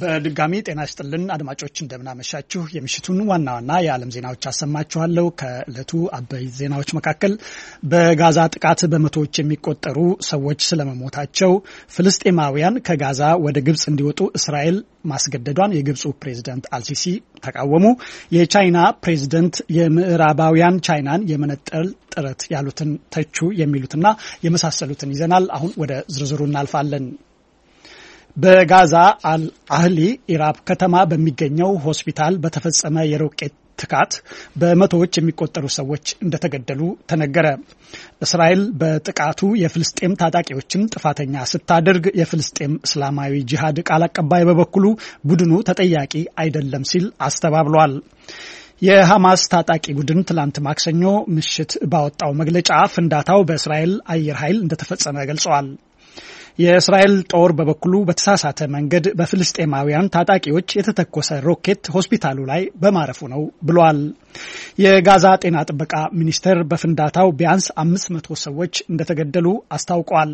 በድጋሚ ጤና ይስጥልን አድማጮች፣ እንደምናመሻችሁ። የምሽቱን ዋና ዋና የዓለም ዜናዎች አሰማችኋለሁ። ከዕለቱ አበይ ዜናዎች መካከል በጋዛ ጥቃት በመቶዎች የሚቆጠሩ ሰዎች ስለመሞታቸው፣ ፍልስጤማውያን ከጋዛ ወደ ግብፅ እንዲወጡ እስራኤል ማስገደዷን የግብፁ ፕሬዚደንት አልሲሲ ተቃወሙ፣ የቻይና ፕሬዚደንት የምዕራባውያን ቻይናን የመነጠል ጥረት ያሉትን ተቹ፣ የሚሉትና የመሳሰሉትን ይዘናል። አሁን ወደ ዝርዝሩ እናልፋለን። በጋዛ አልአህሊ ኢራብ ከተማ በሚገኘው ሆስፒታል በተፈጸመ የሮኬት ትካት በመቶዎች የሚቆጠሩ ሰዎች እንደተገደሉ ተነገረ። እስራኤል በጥቃቱ የፍልስጤም ታጣቂዎችን ጥፋተኛ ስታደርግ የፍልስጤም እስላማዊ ጂሃድ ቃል አቀባይ በበኩሉ ቡድኑ ተጠያቂ አይደለም ሲል አስተባብሏል። የሐማስ ታጣቂ ቡድን ትላንት ማክሰኞ ምሽት ባወጣው መግለጫ ፍንዳታው በእስራኤል አየር ኃይል እንደተፈጸመ ገልጸዋል። የእስራኤል ጦር በበኩሉ በተሳሳተ መንገድ በፍልስጤማውያን ታጣቂዎች የተተኮሰ ሮኬት ሆስፒታሉ ላይ በማረፉ ነው ብሏል። የጋዛ ጤና ጥበቃ ሚኒስቴር በፍንዳታው ቢያንስ አምስት መቶ ሰዎች እንደተገደሉ አስታውቋል።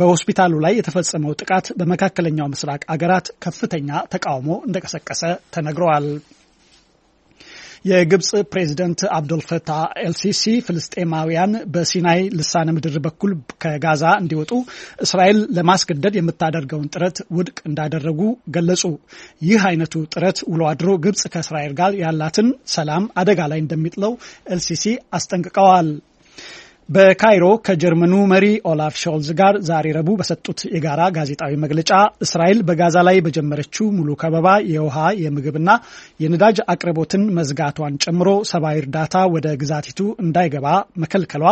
በሆስፒታሉ ላይ የተፈጸመው ጥቃት በመካከለኛው ምስራቅ አገራት ከፍተኛ ተቃውሞ እንደቀሰቀሰ ተነግረዋል። የግብፅ ፕሬዚደንት አብዶልፈታህ ኤልሲሲ ፍልስጤማውያን በሲናይ ልሳነ ምድር በኩል ከጋዛ እንዲወጡ እስራኤል ለማስገደድ የምታደርገውን ጥረት ውድቅ እንዳደረጉ ገለጹ። ይህ አይነቱ ጥረት ውሎ አድሮ ግብፅ ከእስራኤል ጋር ያላትን ሰላም አደጋ ላይ እንደሚጥለው ኤልሲሲ አስጠንቅቀዋል። በካይሮ ከጀርመኑ መሪ ኦላፍ ሾልዝ ጋር ዛሬ ረቡዕ በሰጡት የጋራ ጋዜጣዊ መግለጫ እስራኤል በጋዛ ላይ በጀመረችው ሙሉ ከበባ የውሃ የምግብና የነዳጅ አቅርቦትን መዝጋቷን ጨምሮ ሰብአዊ እርዳታ ወደ ግዛቲቱ እንዳይገባ መከልከሏ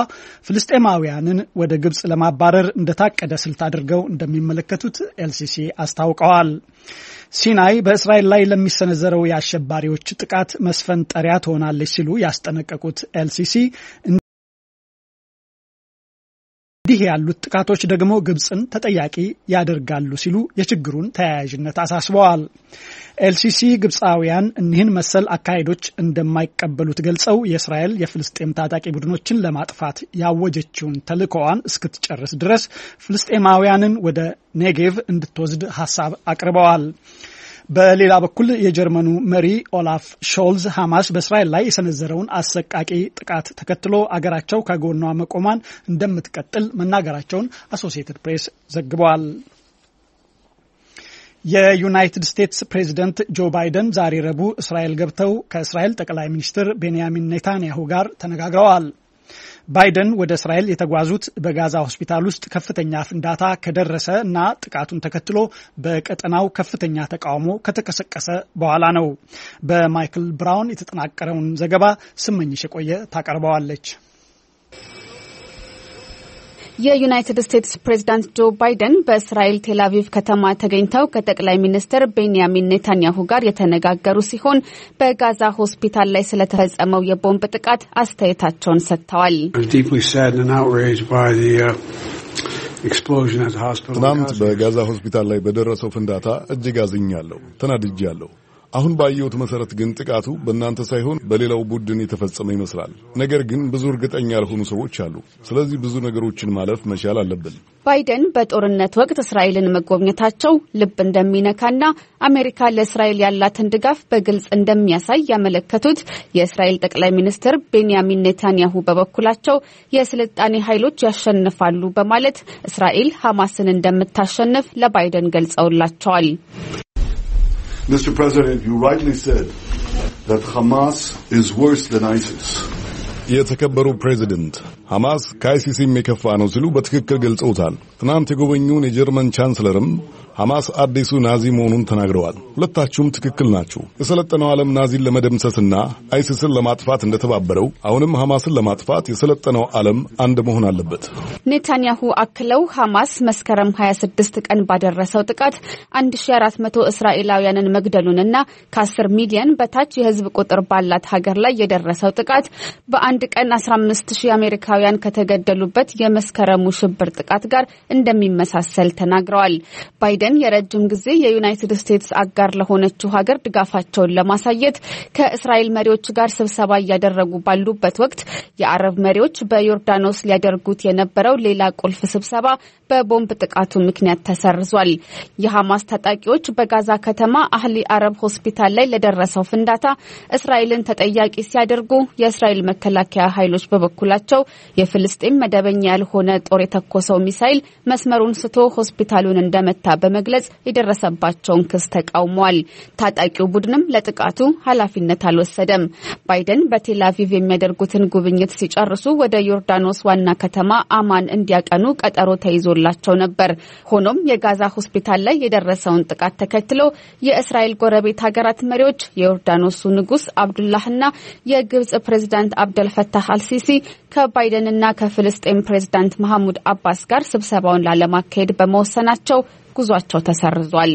ፍልስጤማውያንን ወደ ግብጽ ለማባረር እንደታቀደ ስልት አድርገው እንደሚመለከቱት ኤልሲሲ አስታውቀዋል። ሲናይ በእስራኤል ላይ ለሚሰነዘረው የአሸባሪዎች ጥቃት መስፈንጠሪያ ትሆናለች ሲሉ ያስጠነቀቁት ኤልሲሲ እንዲህ ያሉት ጥቃቶች ደግሞ ግብፅን ተጠያቂ ያደርጋሉ ሲሉ የችግሩን ተያያዥነት አሳስበዋል። ኤልሲሲ ግብፃውያን እኒህን መሰል አካሄዶች እንደማይቀበሉት ገልጸው የእስራኤል የፍልስጤም ታጣቂ ቡድኖችን ለማጥፋት ያወጀችውን ተልእኮዋን እስክትጨርስ ድረስ ፍልስጤማውያንን ወደ ኔጌቭ እንድትወስድ ሀሳብ አቅርበዋል። በሌላ በኩል የጀርመኑ መሪ ኦላፍ ሾልዝ ሐማስ በእስራኤል ላይ የሰነዘረውን አሰቃቂ ጥቃት ተከትሎ አገራቸው ከጎኗ መቆሟን እንደምትቀጥል መናገራቸውን አሶሲየትድ ፕሬስ ዘግቧል። የዩናይትድ ስቴትስ ፕሬዚደንት ጆ ባይደን ዛሬ ረቡዕ እስራኤል ገብተው ከእስራኤል ጠቅላይ ሚኒስትር ቤንያሚን ኔታንያሁ ጋር ተነጋግረዋል። ባይደን ወደ እስራኤል የተጓዙት በጋዛ ሆስፒታል ውስጥ ከፍተኛ ፍንዳታ ከደረሰ እና ጥቃቱን ተከትሎ በቀጠናው ከፍተኛ ተቃውሞ ከተቀሰቀሰ በኋላ ነው። በማይክል ብራውን የተጠናቀረውን ዘገባ ስመኝሽ የቆየ ታቀርበዋለች። የዩናይትድ ስቴትስ ፕሬዚዳንት ጆ ባይደን በእስራኤል ቴላቪቭ ከተማ ተገኝተው ከጠቅላይ ሚኒስትር ቤንያሚን ኔታንያሁ ጋር የተነጋገሩ ሲሆን በጋዛ ሆስፒታል ላይ ስለተፈጸመው የቦምብ ጥቃት አስተያየታቸውን ሰጥተዋል። ትናንት በጋዛ ሆስፒታል ላይ በደረሰው ፍንዳታ እጅግ አዝኛለሁ፣ ተናድጃለሁ። አሁን ባየሁት መሰረት ግን ጥቃቱ በእናንተ ሳይሆን በሌላው ቡድን የተፈጸመ ይመስላል። ነገር ግን ብዙ እርግጠኛ ያልሆኑ ሰዎች አሉ። ስለዚህ ብዙ ነገሮችን ማለፍ መቻል አለብን። ባይደን በጦርነት ወቅት እስራኤልን መጎብኘታቸው ልብ እንደሚነካና አሜሪካ ለእስራኤል ያላትን ድጋፍ በግልጽ እንደሚያሳይ ያመለከቱት የእስራኤል ጠቅላይ ሚኒስትር ቤንያሚን ኔታንያሁ በበኩላቸው የስልጣኔ ኃይሎች ያሸንፋሉ በማለት እስራኤል ሐማስን እንደምታሸንፍ ለባይደን ገልጸውላቸዋል። Mr. President, you rightly said that Hamas is worse than ISIS. يتكبر President ሐማስ ከአይሲሲም የከፋ ነው ሲሉ በትክክል ገልጸውታል። ትናንት የጎበኙን የጀርመን ቻንስለርም ሐማስ አዲሱ ናዚ መሆኑን ተናግረዋል። ሁለታችሁም ትክክል ናችሁ። የሰለጠነው ዓለም ናዚን ለመደምሰስና አይሲስን ለማጥፋት እንደተባበረው አሁንም ሐማስን ለማጥፋት የሰለጠነው ዓለም አንድ መሆን አለበት። ኔታንያሁ አክለው ሐማስ መስከረም 26 ቀን ባደረሰው ጥቃት 1400 እስራኤላውያንን መግደሉንና ከ10 ሚሊዮን በታች የህዝብ ቁጥር ባላት ሀገር ላይ የደረሰው ጥቃት በአንድ ቀን 15000 አሜሪካ ኢትዮጵያውያን ከተገደሉበት የመስከረሙ ሽብር ጥቃት ጋር እንደሚመሳሰል ተናግረዋል። ባይደን የረጅም ጊዜ የዩናይትድ ስቴትስ አጋር ለሆነችው ሀገር ድጋፋቸውን ለማሳየት ከእስራኤል መሪዎች ጋር ስብሰባ እያደረጉ ባሉበት ወቅት የአረብ መሪዎች በዮርዳኖስ ሊያደርጉት የነበረው ሌላ ቁልፍ ስብሰባ በቦምብ ጥቃቱ ምክንያት ተሰርዟል። የሐማስ ታጣቂዎች በጋዛ ከተማ አህሊ አረብ ሆስፒታል ላይ ለደረሰው ፍንዳታ እስራኤልን ተጠያቂ ሲያደርጉ የእስራኤል መከላከያ ኃይሎች በበኩላቸው የፍልስጤም መደበኛ ያልሆነ ጦር የተኮሰው ሚሳይል መስመሩን ስቶ ሆስፒታሉን እንደመታ በመግለጽ የደረሰባቸውን ክስ ተቃውሟል። ታጣቂው ቡድንም ለጥቃቱ ኃላፊነት አልወሰደም። ባይደን በቴላቪቭ የሚያደርጉትን ጉብኝት ሲጨርሱ ወደ ዮርዳኖስ ዋና ከተማ አማን እንዲያቀኑ ቀጠሮ ተይዞላቸው ነበር። ሆኖም የጋዛ ሆስፒታል ላይ የደረሰውን ጥቃት ተከትሎ የእስራኤል ጎረቤት ሀገራት መሪዎች የዮርዳኖሱ ንጉስ አብዱላህና የግብጽ ፕሬዚዳንት አብደልፈታህ አልሲሲ ከባይደን ባይደንና ከፍልስጤን ፕሬዝዳንት መሐሙድ አባስ ጋር ስብሰባውን ላለማካሄድ በመወሰናቸው ጉዟቸው ተሰርዟል።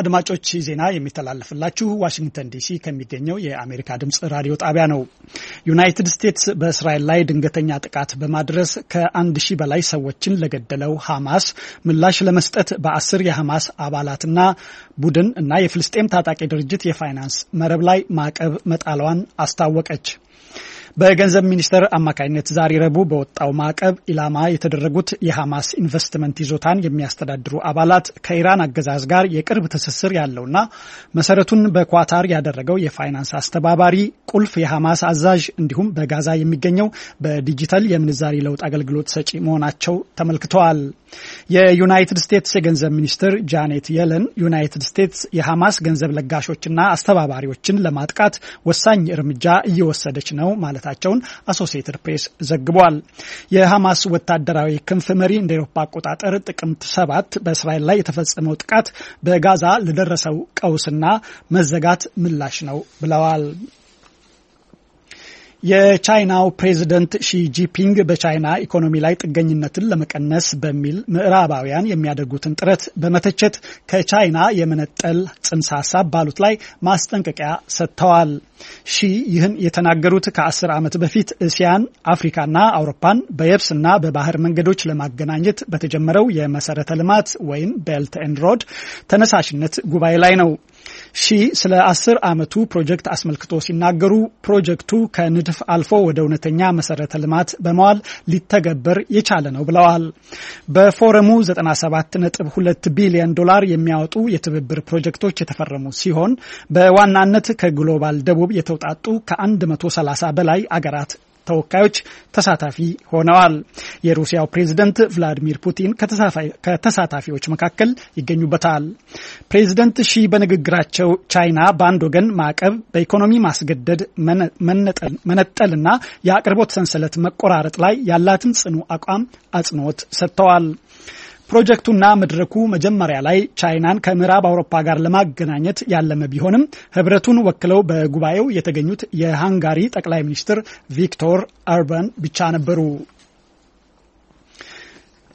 አድማጮች ዜና የሚተላለፍላችሁ ዋሽንግተን ዲሲ ከሚገኘው የአሜሪካ ድምፅ ራዲዮ ጣቢያ ነው። ዩናይትድ ስቴትስ በእስራኤል ላይ ድንገተኛ ጥቃት በማድረስ ከአንድ ሺህ በላይ ሰዎችን ለገደለው ሐማስ ምላሽ ለመስጠት በአስር የሐማስ አባላትና ቡድን እና የፍልስጤም ታጣቂ ድርጅት የፋይናንስ መረብ ላይ ማዕቀብ መጣሏን አስታወቀች። በገንዘብ ሚኒስቴር አማካኝነት ዛሬ ረቡዕ በወጣው ማዕቀብ ኢላማ የተደረጉት የሐማስ ኢንቨስትመንት ይዞታን የሚያስተዳድሩ አባላት ከኢራን አገዛዝ ጋር የቅርብ ትስስር ያለውና መሰረቱን በኳታር ያደረገው የፋይናንስ አስተባባሪ ቁልፍ የሐማስ አዛዥ እንዲሁም በጋዛ የሚገኘው በዲጂታል የምንዛሪ ለውጥ አገልግሎት ሰጪ መሆናቸው ተመልክተዋል። የዩናይትድ ስቴትስ የገንዘብ ሚኒስትር ጃኔት የለን ዩናይትድ ስቴትስ የሐማስ ገንዘብ ለጋሾችና አስተባባሪዎችን ለማጥቃት ወሳኝ እርምጃ እየወሰደች ነው ማለታቸውን አሶሲየትድ ፕሬስ ዘግቧል። የሐማስ ወታደራዊ ክንፍ መሪ እንደ ኤሮፓ አቆጣጠር ጥቅምት ሰባት በእስራኤል ላይ የተፈጸመው ጥቃት በጋዛ ለደረሰው ቀውስና መዘጋት ምላሽ ነው ብለዋል። የቻይናው ፕሬዚደንት ሺጂፒንግ በቻይና ኢኮኖሚ ላይ ጥገኝነትን ለመቀነስ በሚል ምዕራባውያን የሚያደርጉትን ጥረት በመተቸት ከቻይና የመነጠል ጽንሰ ሀሳብ ባሉት ላይ ማስጠንቀቂያ ሰጥተዋል። ሺ ይህን የተናገሩት ከአስር ዓመት በፊት እስያን፣ አፍሪካና አውሮፓን በየብስ እና በባህር መንገዶች ለማገናኘት በተጀመረው የመሰረተ ልማት ወይም ቤልት ኤንድ ሮድ ተነሳሽነት ጉባኤ ላይ ነው። ሺ ስለ አስር ዓመቱ ፕሮጀክት አስመልክቶ ሲናገሩ ፕሮጀክቱ ከንድፍ አልፎ ወደ እውነተኛ መሰረተ ልማት በመዋል ሊተገበር የቻለ ነው ብለዋል። በፎረሙ 97.2 ቢሊዮን ዶላር የሚያወጡ የትብብር ፕሮጀክቶች የተፈረሙ ሲሆን በዋናነት ከግሎባል ደቡብ የተውጣጡ ከ130 በላይ አገራት ተወካዮች ተሳታፊ ሆነዋል። የሩሲያው ፕሬዝደንት ቭላዲሚር ፑቲን ከተሳታፊዎች መካከል ይገኙበታል። ፕሬዝደንት ሺ በንግግራቸው ቻይና በአንድ ወገን ማዕቀብ፣ በኢኮኖሚ ማስገደድ፣ መነጠልና የአቅርቦት ሰንሰለት መቆራረጥ ላይ ያላትን ጽኑ አቋም አጽንኦት ሰጥተዋል። ፕሮጀክቱና መድረኩ መጀመሪያ ላይ ቻይናን ከምዕራብ አውሮፓ ጋር ለማገናኘት ያለመ ቢሆንም ህብረቱን ወክለው በጉባኤው የተገኙት የሃንጋሪ ጠቅላይ ሚኒስትር ቪክቶር ኦርባን ብቻ ነበሩ።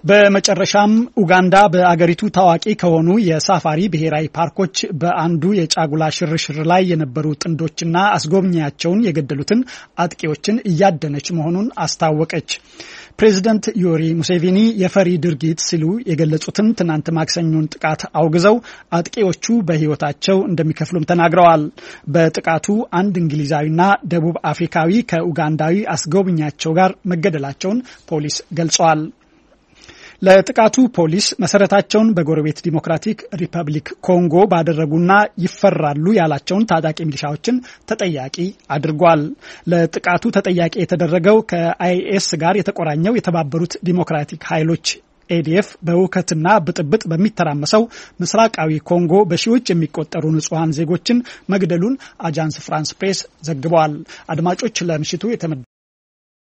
በመጨረሻም ኡጋንዳ በአገሪቱ ታዋቂ ከሆኑ የሳፋሪ ብሔራዊ ፓርኮች በአንዱ የጫጉላ ሽርሽር ላይ የነበሩ ጥንዶችና አስጎብኚያቸውን የገደሉትን አጥቂዎችን እያደነች መሆኑን አስታወቀች። ፕሬዚደንት ዮሪ ሙሴቪኒ የፈሪ ድርጊት ሲሉ የገለጹትን ትናንት ማክሰኞን ጥቃት አውግዘው አጥቂዎቹ በሕይወታቸው እንደሚከፍሉም ተናግረዋል። በጥቃቱ አንድ እንግሊዛዊና ደቡብ አፍሪካዊ ከኡጋንዳዊ አስጎብኛቸው ጋር መገደላቸውን ፖሊስ ገልጸዋል። ለጥቃቱ ፖሊስ መሰረታቸውን በጎረቤት ዲሞክራቲክ ሪፐብሊክ ኮንጎ ባደረጉና ይፈራሉ ያላቸውን ታጣቂ ሚሊሻዎችን ተጠያቂ አድርጓል። ለጥቃቱ ተጠያቂ የተደረገው ከአይኤስ ጋር የተቆራኘው የተባበሩት ዲሞክራቲክ ኃይሎች ኤዲኤፍ በውከትና ብጥብጥ በሚተራመሰው ምስራቃዊ ኮንጎ በሺዎች የሚቆጠሩ ንጹሐን ዜጎችን መግደሉን አጃንስ ፍራንስ ፕሬስ ዘግበዋል። አድማጮች ለምሽቱ የተመደ